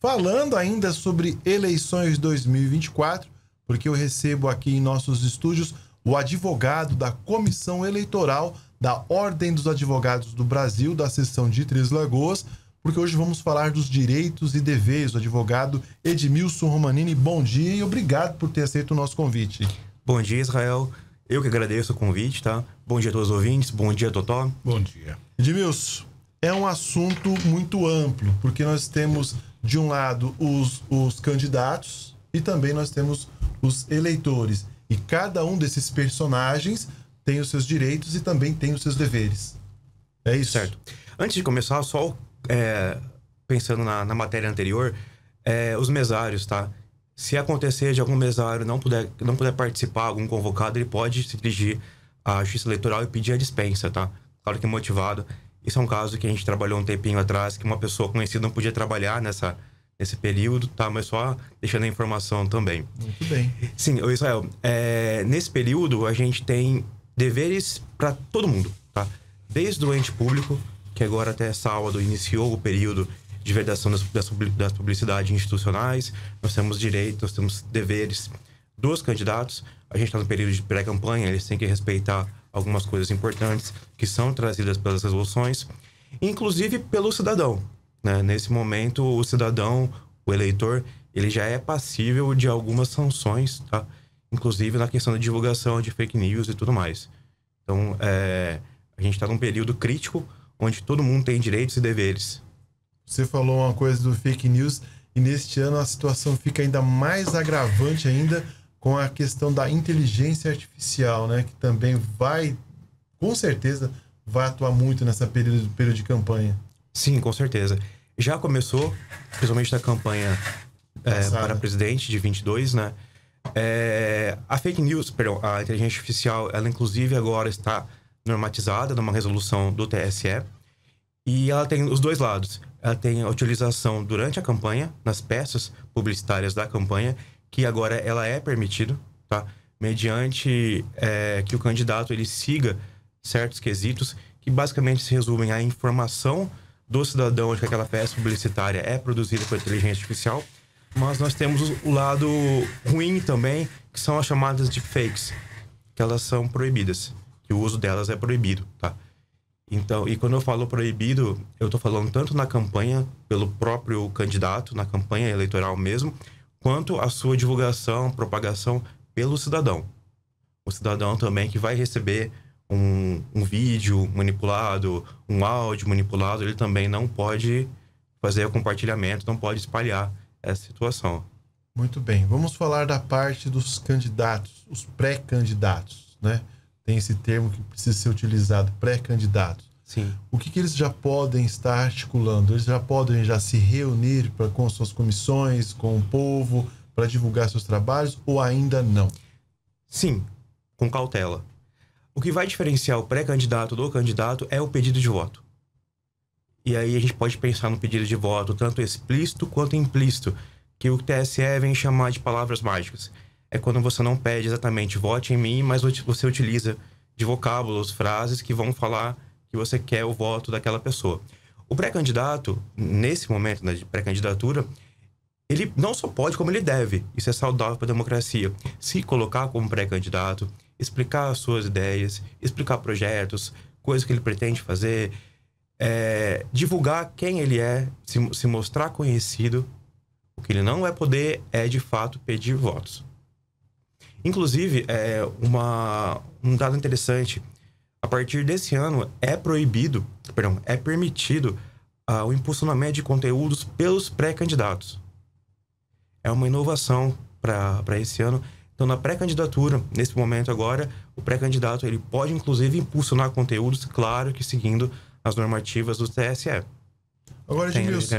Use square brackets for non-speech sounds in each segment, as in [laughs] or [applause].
Falando ainda sobre eleições 2024, porque eu recebo aqui em nossos estúdios o advogado da Comissão Eleitoral da Ordem dos Advogados do Brasil, da seção de Três Lagoas, porque hoje vamos falar dos direitos e deveres. O advogado Edmilson Romanini, bom dia e obrigado por ter aceito o nosso convite. Bom dia, Israel. Eu que agradeço o convite, tá? Bom dia a todos os ouvintes, bom dia, Totó. Bom dia. Edmilson, é um assunto muito amplo, porque nós temos de um lado, os, os candidatos e também nós temos os eleitores. E cada um desses personagens tem os seus direitos e também tem os seus deveres. É isso. Certo. Antes de começar, só é, pensando na, na, matéria anterior, é, os mesários, tá? Se acontecer de algum mesário não puder, não puder participar, algum convocado, ele pode se dirigir à Justiça Eleitoral e pedir a dispensa, tá? Claro que motivado. Isso é um caso que a gente trabalhou um tempinho atrás, que uma pessoa conhecida não podia trabalhar nessa, nesse período, tá? Mas só deixando a informação também. Muito bem. Sim, Israel, é, nesse período a gente tem deveres para todo mundo, tá? Desde o ente público, que agora até sábado iniciou o período de vedação das, das, publicidades institucionais, nós temos direitos, nós temos deveres dos candidatos. A gente está no período de pré-campanha, eles têm que respeitar algumas coisas importantes que são trazidas pelas resoluções, inclusive pelo cidadão. Né? Nesse momento, o cidadão, o eleitor, ele já é passível de algumas sanções, tá? inclusive na questão da divulgação de fake news e tudo mais. Então, é, a gente está num período crítico onde todo mundo tem direitos e deveres. Você falou uma coisa do fake news e neste ano a situação fica ainda mais agravante ainda com a questão da inteligência artificial, né? Que também vai, com certeza, vai atuar muito nessa período, período de campanha. Sim, com certeza. Já começou, principalmente na campanha é, para presidente de 22, né? É, a fake news, perdão, a inteligência artificial, ela inclusive agora está normatizada numa resolução do TSE e ela tem os dois lados. Ela tem a utilização durante a campanha, nas peças publicitárias da campanha, que agora ela é permitida, tá? Mediante é, que o candidato ele siga certos quesitos que basicamente se resumem à informação do cidadão de que aquela peça publicitária é produzida por inteligência artificial, mas nós temos o lado ruim também, que são as chamadas de fakes, que elas são proibidas, que o uso delas é proibido, tá? Então, e quando eu falo proibido, eu estou falando tanto na campanha, pelo próprio candidato, na campanha eleitoral mesmo, quanto à sua divulgação, propagação pelo cidadão. O cidadão também que vai receber um, um vídeo manipulado, um áudio manipulado, ele também não pode fazer o compartilhamento, não pode espalhar essa situação. Muito bem, vamos falar da parte dos candidatos, os pré-candidatos, né? Tem esse termo que precisa ser utilizado, pré-candidatos. Sim. O que, que eles já podem estar articulando? Eles já podem já se reunir pra, com suas comissões, com o povo, para divulgar seus trabalhos ou ainda não? Sim, com cautela. O que vai diferenciar o pré-candidato do candidato é o pedido de voto. E aí a gente pode pensar no pedido de voto, tanto explícito quanto implícito, que o TSE vem chamar de palavras mágicas. É quando você não pede exatamente vote em mim, mas você utiliza de vocábulos, frases que vão falar que você quer o voto daquela pessoa. O pré-candidato, nesse momento né, de pré-candidatura, ele não só pode, como ele deve, isso é saudável para a democracia, se colocar como pré-candidato, explicar suas ideias, explicar projetos, coisas que ele pretende fazer, é, divulgar quem ele é, se, se mostrar conhecido. O que ele não vai poder é, de fato, pedir votos. Inclusive, é, uma, um dado interessante a partir desse ano é proibido, perdão, é permitido uh, o impulsionamento de conteúdos pelos pré-candidatos. É uma inovação para esse ano. Então, na pré-candidatura, nesse momento agora, o pré-candidato ele pode inclusive impulsionar conteúdos, claro que seguindo as normativas do TSE. Agora, Edmilson,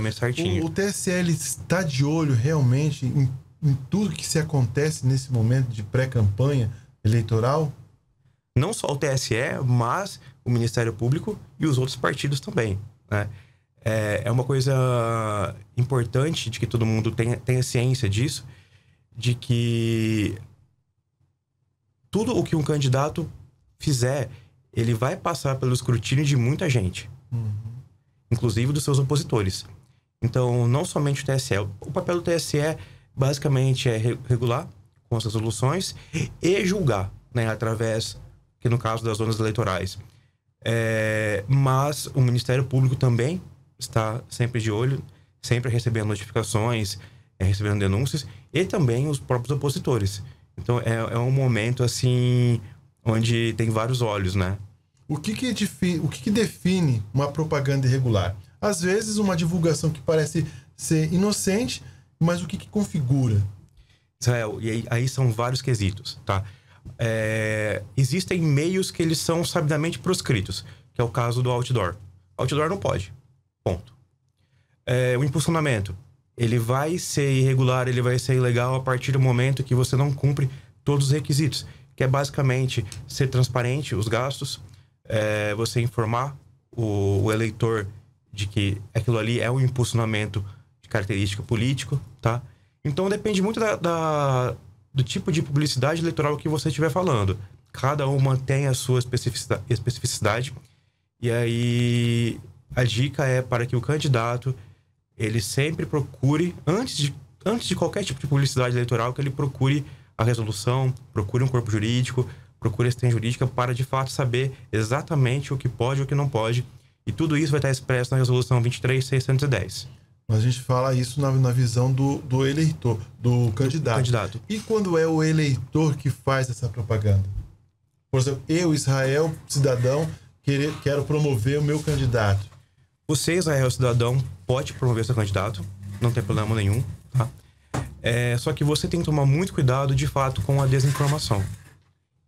o, o TSE está de olho realmente em, em tudo que se acontece nesse momento de pré-campanha eleitoral? não só o TSE, mas o Ministério Público e os outros partidos também. Né? É, é uma coisa importante de que todo mundo tenha, tenha ciência disso, de que tudo o que um candidato fizer, ele vai passar pelo escrutínio de muita gente, uhum. inclusive dos seus opositores. Então, não somente o TSE. O papel do TSE basicamente é regular com as resoluções e julgar, né, através que no caso das zonas eleitorais. É, mas o Ministério Público também está sempre de olho, sempre recebendo notificações, é, recebendo denúncias, e também os próprios opositores. Então é, é um momento assim onde tem vários olhos, né? O que, que, define, o que, que define uma propaganda irregular? Às vezes uma divulgação que parece ser inocente, mas o que, que configura? Israel, e aí, aí são vários quesitos, tá? é, existem meios que eles são sabidamente proscritos, que é o caso do outdoor. Outdoor não pode. Ponto. É, o impulsionamento. Ele vai ser irregular, ele vai ser ilegal a partir do momento que você não cumpre todos os requisitos, que é basicamente ser transparente os gastos, é, você informar o, o eleitor de que aquilo ali é um impulsionamento de característica político, tá? Então depende muito da, da do tipo de publicidade eleitoral que você estiver falando. Cada um mantém a sua especificidade. E aí a dica é para que o candidato ele sempre procure antes de, antes de qualquer tipo de publicidade eleitoral que ele procure a resolução, procure um corpo jurídico, procure a extensão jurídica para de fato saber exatamente o que pode e o que não pode. E tudo isso vai estar expresso na resolução 23610 a gente fala isso na, na visão do, do eleitor, do candidato. do candidato. E quando é o eleitor que faz essa propaganda? Por exemplo, eu, Israel, cidadão, querer, quero promover o meu candidato. Você, Israel, cidadão, pode promover seu candidato, não tem problema nenhum, tá? É, só que você tem que tomar muito cuidado, de fato, com a desinformação.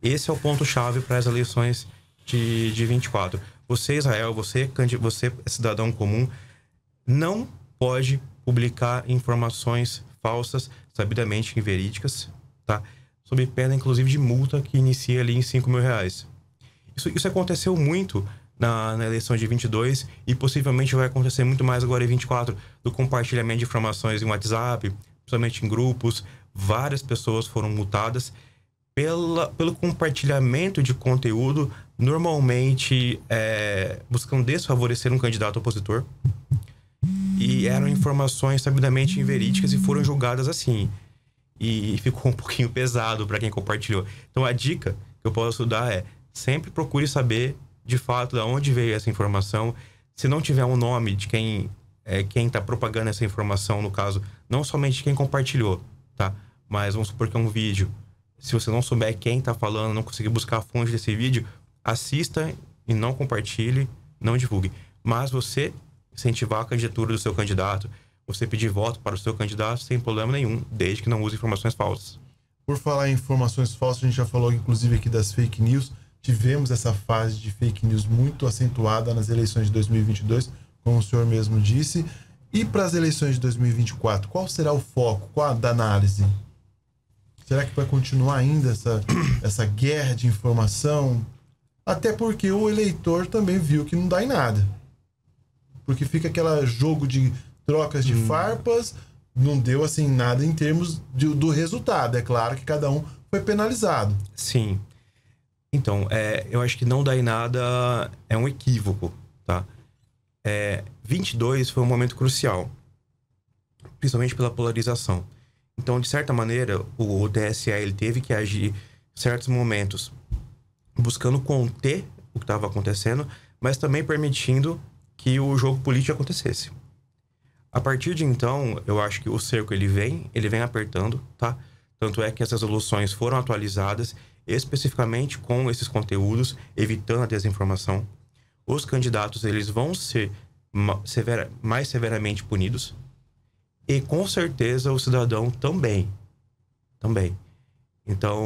Esse é o ponto-chave para as eleições de, de 24. Você, Israel, você, você, cidadão comum, não pode publicar informações falsas, sabidamente inverídicas, tá? Sob pena, inclusive, de multa que inicia ali em 5 mil reais. Isso, isso aconteceu muito na, na, eleição de 22 e possivelmente vai acontecer muito mais agora em 24 do compartilhamento de informações em WhatsApp, principalmente em grupos. Várias pessoas foram multadas pela, pelo compartilhamento de conteúdo, normalmente é, buscando desfavorecer um candidato opositor. E eram informações sabidamente inverídicas e foram julgadas assim. E ficou um [laughs] pouquinho pesado para quem compartilhou. Então a dica que eu posso dar é: sempre procure saber de fato de onde veio essa informação. Se não tiver um nome de quem é, quem está propagando essa informação, no caso, não somente quem compartilhou, tá? Mas vamos supor que é um vídeo. Se você não souber quem está falando, não conseguir buscar a fonte desse vídeo, assista e não compartilhe, não divulgue. Mas você incentivar a candidatura do seu candidato, você pedir voto para o seu candidato sem problema nenhum, desde que não use informações falsas. Por falar em informações falsas, a gente já falou inclusive aqui das fake news. Tivemos essa fase de fake news muito acentuada nas eleições de 2022, como o senhor mesmo disse. E para as eleições de 2024, qual será o foco qual da análise? Será que vai continuar ainda essa, [coughs] essa guerra de informação? Até porque o eleitor também viu que não dá em nada. Porque fica aquele jogo de trocas de hum. farpas, não deu assim nada em termos de, do resultado. É claro que cada um foi penalizado. Sim. Então, é, eu acho que não dar em nada é um equívoco, tá? É, 22 foi um momento crucial, principalmente pela polarização. Então, de certa maneira, o, o TSE ele teve que agir em certos momentos, buscando conter o que estava acontecendo, mas também permitindo que o jogo político acontecesse. A partir de então, eu acho que o cerco ele vem, ele vem apertando, tá? Tanto é que essas resoluções foram atualizadas especificamente com esses conteúdos, evitando a desinformação. Os candidatos eles vão ser mais severamente punidos e com certeza o cidadão também, também. Então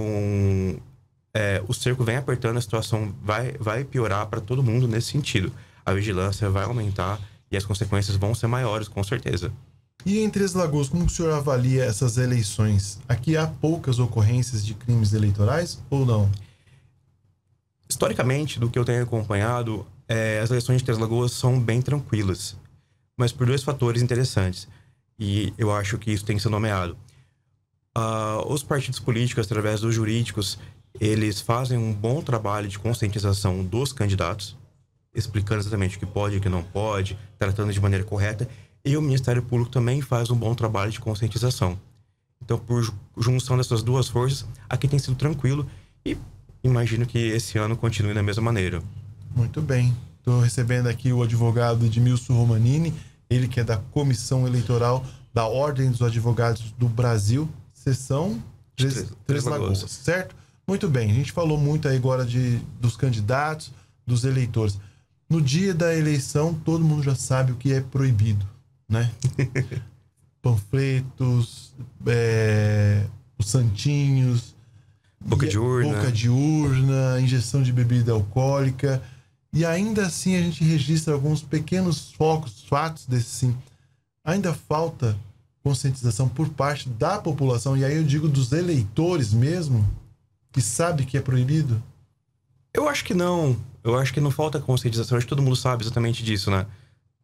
é, o cerco vem apertando, a situação vai, vai piorar para todo mundo nesse sentido a vigilância vai aumentar e as consequências vão ser maiores, com certeza. E em Três Lagoas, como o senhor avalia essas eleições? Aqui há poucas ocorrências de crimes eleitorais ou não? Historicamente, do que eu tenho acompanhado, é, as eleições de Três Lagoas são bem tranquilas, mas por dois fatores interessantes, e eu acho que isso tem que ser nomeado. Uh, os partidos políticos, através dos jurídicos, eles fazem um bom trabalho de conscientização dos candidatos, explicando exatamente o que pode e o que não pode, tratando de maneira correta. E o Ministério Público também faz um bom trabalho de conscientização. Então, por junção dessas duas forças, aqui tem sido tranquilo e imagino que esse ano continue da mesma maneira. Muito bem. Estou recebendo aqui o advogado Edmilson Romanini, ele que é da Comissão Eleitoral da Ordem dos Advogados do Brasil, sessão Três, Três, Três Lagoas, certo? Muito bem, a gente falou muito aí agora de, dos candidatos, dos eleitores. No dia da eleição, todo mundo já sabe o que é proibido, né? [laughs] Panfletos, é, os santinhos, boca de, urna. boca de urna, injeção de bebida alcoólica. E ainda assim a gente registra alguns pequenos focos, fatos desse sim. Ainda falta conscientização por parte da população, e aí eu digo dos eleitores mesmo, que sabe que é proibido? Eu acho que não eu acho que não falta conscientização, acho que todo mundo sabe exatamente disso, né?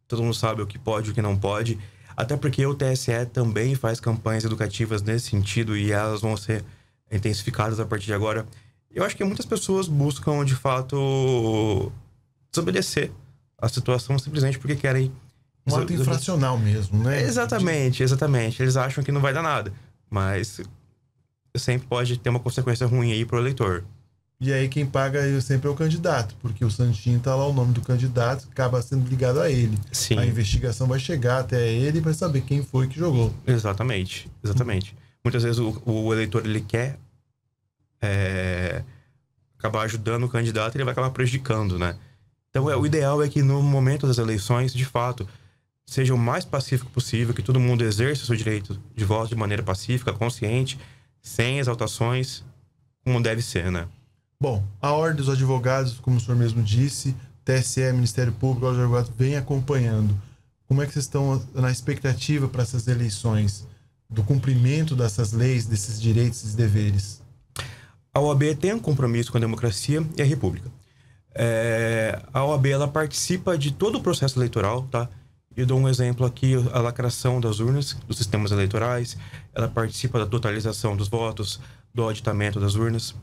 Todo mundo sabe o que pode e o que não pode. Até porque o TSE também faz campanhas educativas nesse sentido e elas vão ser intensificadas a partir de agora. Eu acho que muitas pessoas buscam, de fato, desobedecer a situação simplesmente porque querem. Um ato infracional mesmo, né? Exatamente, exatamente. Eles acham que não vai dar nada, mas sempre pode ter uma consequência ruim aí pro eleitor. E aí quem paga sempre é o candidato, porque o Santinho tá lá, o nome do candidato acaba sendo ligado a ele. Sim. A investigação vai chegar até ele para saber quem foi que jogou. Exatamente, exatamente. Muitas vezes o, o eleitor ele quer é, acabar ajudando o candidato, ele vai acabar prejudicando, né? Então é, o ideal é que no momento das eleições, de fato, seja o mais pacífico possível, que todo mundo exerça o seu direito de voto de maneira pacífica, consciente, sem exaltações, como deve ser, né? Bom, a Ordem dos Advogados, como o senhor mesmo disse, TSE, Ministério Público, os advogados vem acompanhando. Como é que vocês estão na expectativa para essas eleições, do cumprimento dessas leis, desses direitos e deveres? A OAB tem um compromisso com a democracia e a república. É, a OAB ela participa de todo o processo eleitoral, tá? Eu dou um exemplo aqui, a lacração das urnas, dos sistemas eleitorais, ela participa da totalização dos votos, do aditamento das urnas.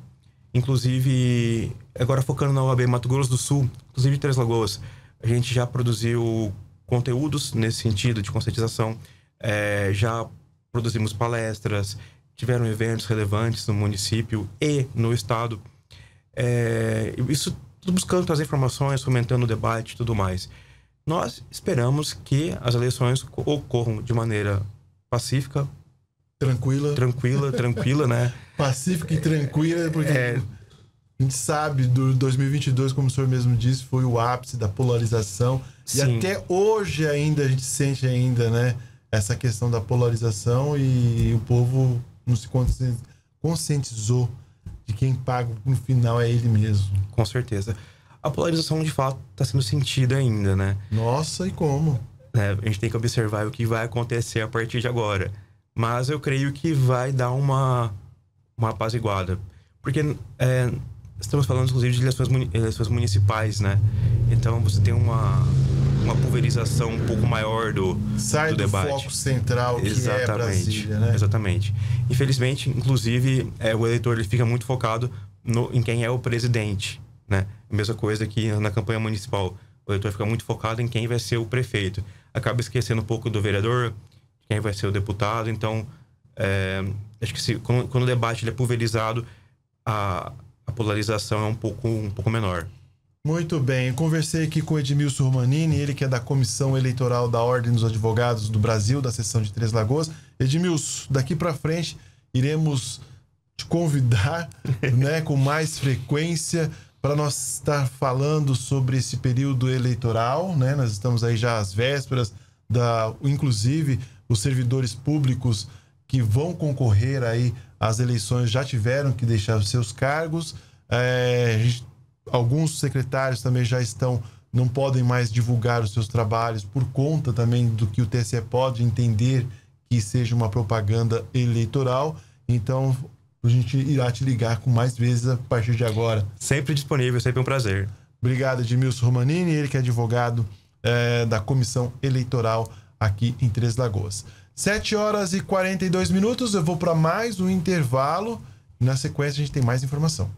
Inclusive, agora focando na UAB Mato Grosso do Sul, inclusive Três Lagoas, a gente já produziu conteúdos nesse sentido de conscientização, é, já produzimos palestras, tiveram eventos relevantes no município e no estado. É, isso tudo buscando trazer informações, fomentando o debate e tudo mais. Nós esperamos que as eleições ocorram de maneira pacífica, Tranquila. Tranquila, tranquila, né? [laughs] Pacífica e tranquila, porque é... a gente sabe, do 2022, como o senhor mesmo disse, foi o ápice da polarização. Sim. E até hoje ainda a gente sente ainda, né? Essa questão da polarização e o povo não se conscientizou de quem paga no final é ele mesmo. Com certeza. A polarização, de fato, está sendo sentida ainda, né? Nossa, e como? É, a gente tem que observar o que vai acontecer a partir de agora. Mas eu creio que vai dar uma, uma apaziguada. Porque é, estamos falando, inclusive, de eleições, eleições municipais, né? Então você tem uma, uma pulverização um pouco maior do, Sai do, do debate. foco central que é exatamente, é Brasília, né? Exatamente. Infelizmente, inclusive, é, o eleitor ele fica muito focado no, em quem é o presidente, né? Mesma coisa que na campanha municipal. O eleitor fica muito focado em quem vai ser o prefeito. Acaba esquecendo um pouco do vereador, quem vai ser o deputado. Então, é, acho que se, quando, quando, o debate é pulverizado, a, a, polarização é um pouco, um pouco menor. Muito bem, conversei aqui com Edmilson Romanini, ele que é da Comissão Eleitoral da Ordem dos Advogados do Brasil, da seção de Três Lagoas. Edmilson, daqui para frente iremos te convidar, [laughs] né, com mais frequência para nós estar tá falando sobre esse período eleitoral, né? Nós estamos aí já às vésperas da, inclusive, os servidores públicos que vão concorrer aí às eleições já tiveram que deixar os seus cargos. É, alguns secretários também já estão, não podem mais divulgar os seus trabalhos por conta também do que o TSE pode entender que seja uma propaganda eleitoral. Então, a gente irá te ligar com mais vezes a partir de agora. Sempre disponível, sempre um prazer. Obrigado, Edmilson Romanini, ele que é advogado é, da Comissão Eleitoral aqui em Três Lagoas. 7 horas e 42 minutos, eu vou para mais um intervalo. Na sequência, a gente tem mais informação.